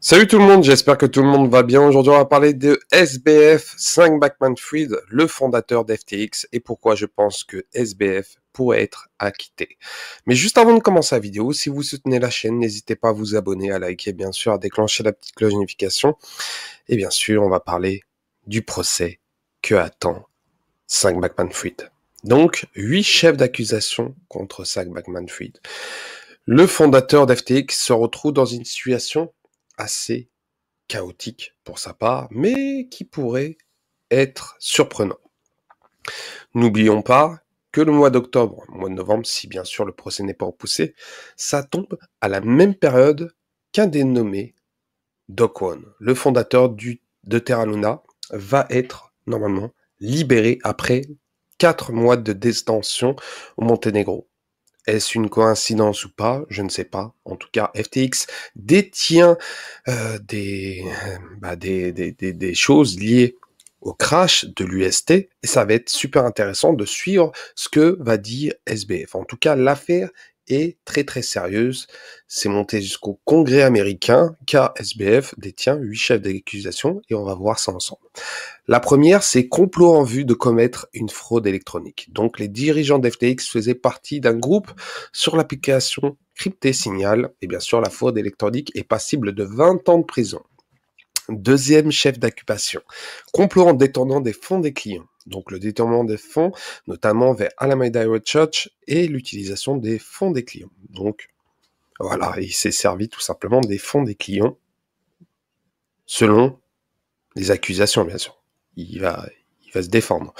Salut tout le monde, j'espère que tout le monde va bien. Aujourd'hui, on va parler de SBF 5 Backman Freed, le fondateur d'FTX, et pourquoi je pense que SBF pourrait être acquitté. Mais juste avant de commencer la vidéo, si vous soutenez la chaîne, n'hésitez pas à vous abonner, à liker, bien sûr, à déclencher la petite cloche de notification. Et bien sûr, on va parler du procès que attend 5 Backman Freed. Donc, 8 chefs d'accusation contre 5 Backman Freed. Le fondateur d'FTX se retrouve dans une situation assez chaotique pour sa part, mais qui pourrait être surprenant. N'oublions pas que le mois d'octobre, mois de novembre, si bien sûr le procès n'est pas repoussé, ça tombe à la même période qu'un dénommé Doc One, le fondateur du, de Terra Luna, va être normalement libéré après 4 mois de détention au Monténégro. Est-ce une coïncidence ou pas Je ne sais pas. En tout cas, FTX détient euh, euh, bah, des, des, des choses liées au crash de l'UST et ça va être super intéressant de suivre ce que va dire SBF. En tout cas, l'affaire et très très sérieuse. C'est monté jusqu'au Congrès américain, car SBF détient huit chefs d'accusation et on va voir ça ensemble. La première, c'est complot en vue de commettre une fraude électronique. Donc les dirigeants d'FTX faisaient partie d'un groupe sur l'application crypté Signal et bien sûr la fraude électronique est passible de 20 ans de prison. Deuxième chef d'occupation, complot en détournant des fonds des clients. Donc le détournement des fonds, notamment vers Alameda Church et l'utilisation des fonds des clients. Donc voilà, il s'est servi tout simplement des fonds des clients selon les accusations, bien sûr. Il va, il va se défendre.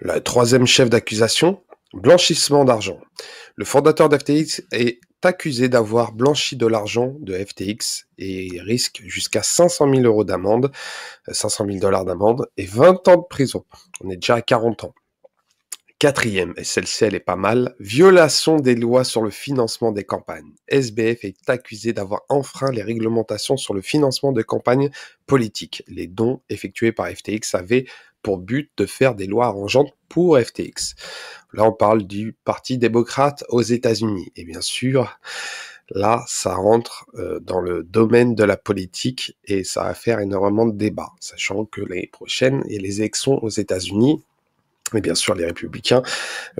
Le troisième chef d'accusation, blanchissement d'argent. Le fondateur d'FTX est accusé d'avoir blanchi de l'argent de FTX et risque jusqu'à 500 000 euros d'amende, 500 euh, 000 dollars d'amende et 20 ans de prison. On est déjà à 40 ans. Quatrième, et celle-ci elle est pas mal, violation des lois sur le financement des campagnes. SBF est accusé d'avoir enfreint les réglementations sur le financement de campagnes politiques. Les dons effectués par FTX avaient pour but de faire des lois arrangeantes pour FTX. Là, on parle du Parti démocrate aux États-Unis. Et bien sûr, là, ça rentre euh, dans le domaine de la politique et ça va faire énormément de débats, sachant que l'année prochaine, il y a les élections aux États-Unis. Et bien sûr, les républicains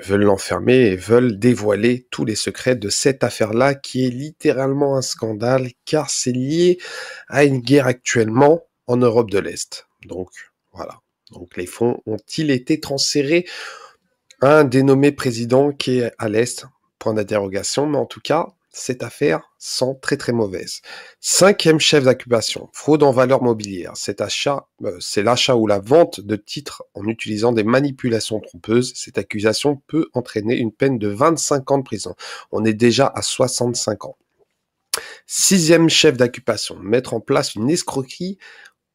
veulent l'enfermer et veulent dévoiler tous les secrets de cette affaire-là, qui est littéralement un scandale, car c'est lié à une guerre actuellement en Europe de l'Est. Donc, voilà. Donc les fonds ont-ils été transférés à un dénommé président qui est à l'Est Point d'interrogation, mais en tout cas, cette affaire sent très très mauvaise. Cinquième chef d'accusation, fraude en valeur mobilière. Cet achat, euh, c'est l'achat ou la vente de titres en utilisant des manipulations trompeuses. Cette accusation peut entraîner une peine de 25 ans de prison. On est déjà à 65 ans. Sixième chef d'occupation, mettre en place une escroquerie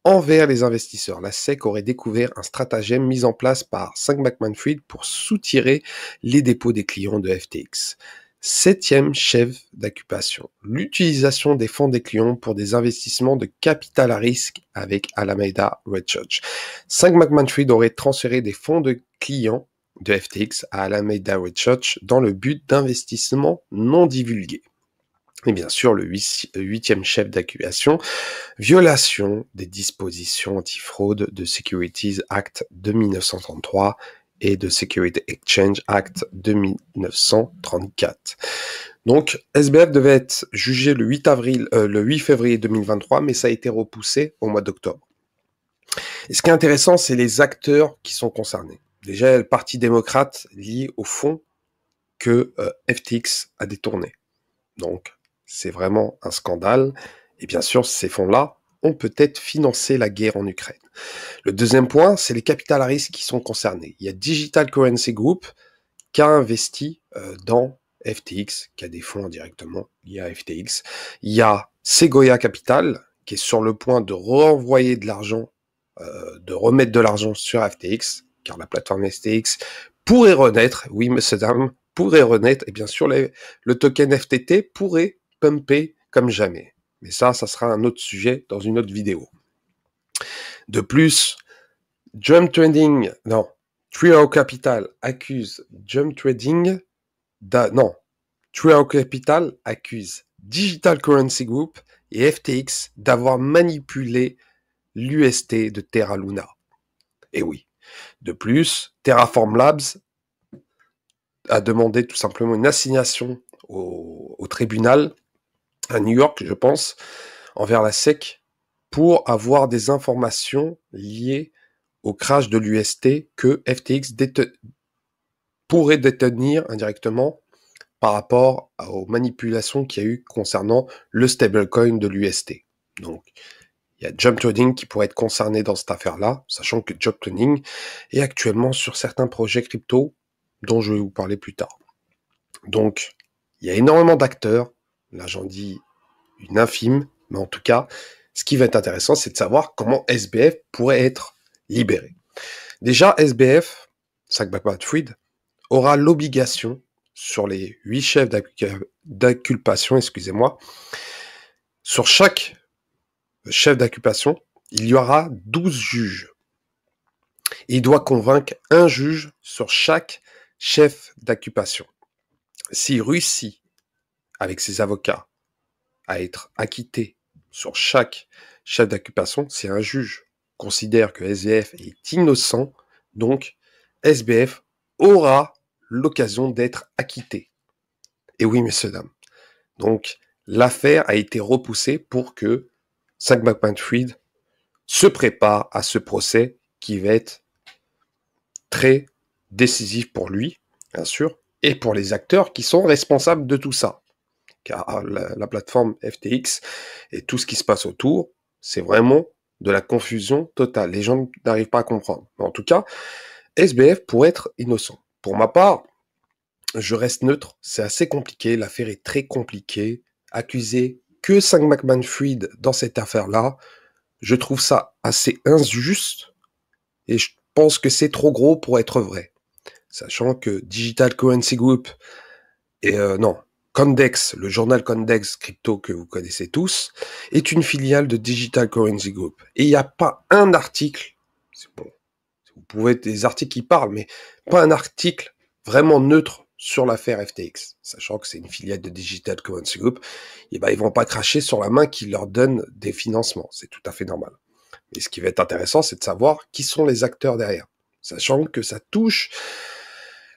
envers les investisseurs. La SEC aurait découvert un stratagème mis en place par 5 McManfred pour soutirer les dépôts des clients de FTX. Septième chef d'occupation, l'utilisation des fonds des clients pour des investissements de capital à risque avec Alameda Research. 5 McManfred aurait transféré des fonds de clients de FTX à Alameda Research dans le but d'investissements non divulgués. Et bien sûr, le huitième chef d'accusation, violation des dispositions antifraude de Securities Act de 1933 et de Security Exchange Act de 1934. Donc, SBF devait être jugé le 8, avril, euh, le 8 février 2023, mais ça a été repoussé au mois d'octobre. Et ce qui est intéressant, c'est les acteurs qui sont concernés. Déjà, le Parti démocrate lié au fond que euh, FTX a détourné. Donc, c'est vraiment un scandale. Et bien sûr, ces fonds-là ont peut-être financé la guerre en Ukraine. Le deuxième point, c'est les capitales à risque qui sont concernés. Il y a Digital Currency Group qui a investi euh, dans FTX, qui a des fonds directement liés à FTX. Il y a Segoya Capital qui est sur le point de renvoyer de l'argent, euh, de remettre de l'argent sur FTX, car la plateforme FTX pourrait renaître, oui, monsieur, dame, pourrait renaître, et bien sûr, le token FTT pourrait pumpé comme jamais. Mais ça, ça sera un autre sujet dans une autre vidéo. De plus, Jump Trading, non, Trio Capital accuse Jump Trading, non, Trio Capital accuse Digital Currency Group et FTX d'avoir manipulé l'UST de Terra Luna. Et eh oui. De plus, Terraform Labs a demandé tout simplement une assignation au, au tribunal à New York, je pense, envers la SEC pour avoir des informations liées au crash de l'UST que FTX pourrait détenir indirectement par rapport aux manipulations qu'il y a eu concernant le stablecoin de l'UST. Donc, il y a Jump Trading qui pourrait être concerné dans cette affaire-là, sachant que Jump Trading est actuellement sur certains projets crypto dont je vais vous parler plus tard. Donc, il y a énormément d'acteurs Là, j'en dis une infime, mais en tout cas, ce qui va être intéressant, c'est de savoir comment SBF pourrait être libéré. Déjà, SBF, Sackbackman Fried, aura l'obligation, sur les huit chefs d'inculpation, excusez-moi, sur chaque chef d'inculpation, il y aura douze juges. il doit convaincre un juge sur chaque chef d'inculpation. Si Russie avec ses avocats, à être acquitté sur chaque chef d'accusation, si un juge considère que SBF est innocent, donc SBF aura l'occasion d'être acquitté. Et oui, messieurs, dames. Donc, l'affaire a été repoussée pour que 5 mcmahon se prépare à ce procès qui va être très décisif pour lui, bien sûr, et pour les acteurs qui sont responsables de tout ça. Ah, la, plateforme FTX et tout ce qui se passe autour, c'est vraiment de la confusion totale. Les gens n'arrivent pas à comprendre. en tout cas, SBF pourrait être innocent. Pour ma part, je reste neutre. C'est assez compliqué. L'affaire est très compliquée. Accuser que 5 McMahon Fried dans cette affaire-là, je trouve ça assez injuste et je pense que c'est trop gros pour être vrai. Sachant que Digital Currency Group, et euh, non, Condex, le journal Condex Crypto que vous connaissez tous, est une filiale de Digital Currency Group. Et il n'y a pas un article, bon, vous pouvez être des articles qui parlent, mais pas un article vraiment neutre sur l'affaire FTX, sachant que c'est une filiale de Digital Currency Group, et eh ben ils vont pas cracher sur la main qui leur donne des financements, c'est tout à fait normal. Mais ce qui va être intéressant, c'est de savoir qui sont les acteurs derrière, sachant que ça touche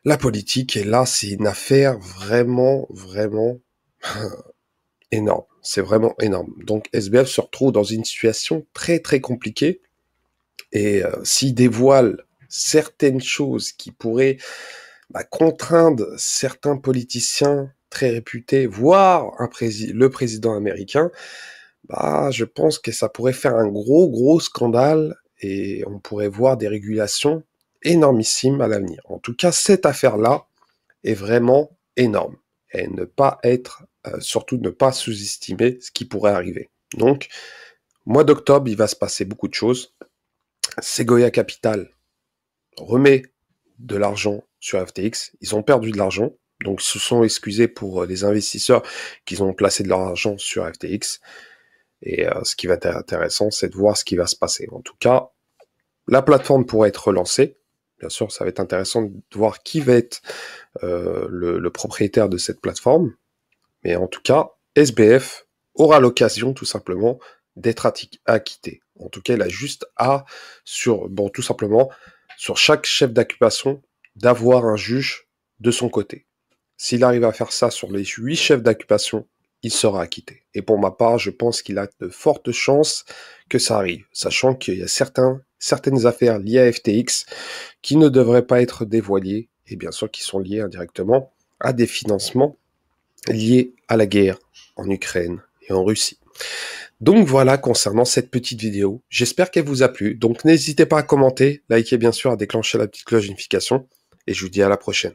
la politique. Et là, c'est une affaire vraiment, vraiment énorme. C'est vraiment énorme. Donc SBF se retrouve dans une situation très, très compliquée. Et euh, s'il dévoile certaines choses qui pourraient bah, contraindre certains politiciens très réputés, voire un le président américain, bah, je pense que ça pourrait faire un gros, gros scandale et on pourrait voir des régulations énormissime à l'avenir. En tout cas, cette affaire-là est vraiment énorme et ne pas être, euh, surtout ne pas sous-estimer ce qui pourrait arriver. Donc, mois d'octobre, il va se passer beaucoup de choses. Segoya Capital remet de l'argent sur FTX. Ils ont perdu de l'argent, donc ils se sont excusés pour euh, les investisseurs qui ont placé de leur argent sur FTX. Et euh, ce qui va être intéressant, c'est de voir ce qui va se passer. En tout cas, la plateforme pourrait être relancée. Bien sûr, ça va être intéressant de voir qui va être euh, le, propriétaire de cette plateforme. Mais en tout cas, SBF aura l'occasion tout simplement d'être acquitté. En tout cas, il a juste à, sur, bon, tout simplement, sur chaque chef d'occupation, d'avoir un juge de son côté. S'il arrive à faire ça sur les huit chefs d'occupation, il sera acquitté. Et pour ma part, je pense qu'il a de fortes chances que ça arrive, sachant qu'il y a certains certaines affaires liées à FTX qui ne devraient pas être dévoilées et bien sûr qui sont liées indirectement à des financements liés à la guerre en Ukraine et en Russie. Donc voilà concernant cette petite vidéo. J'espère qu'elle vous a plu. Donc n'hésitez pas à commenter, liker bien sûr, à déclencher la petite cloche d'unification, et je vous dis à la prochaine.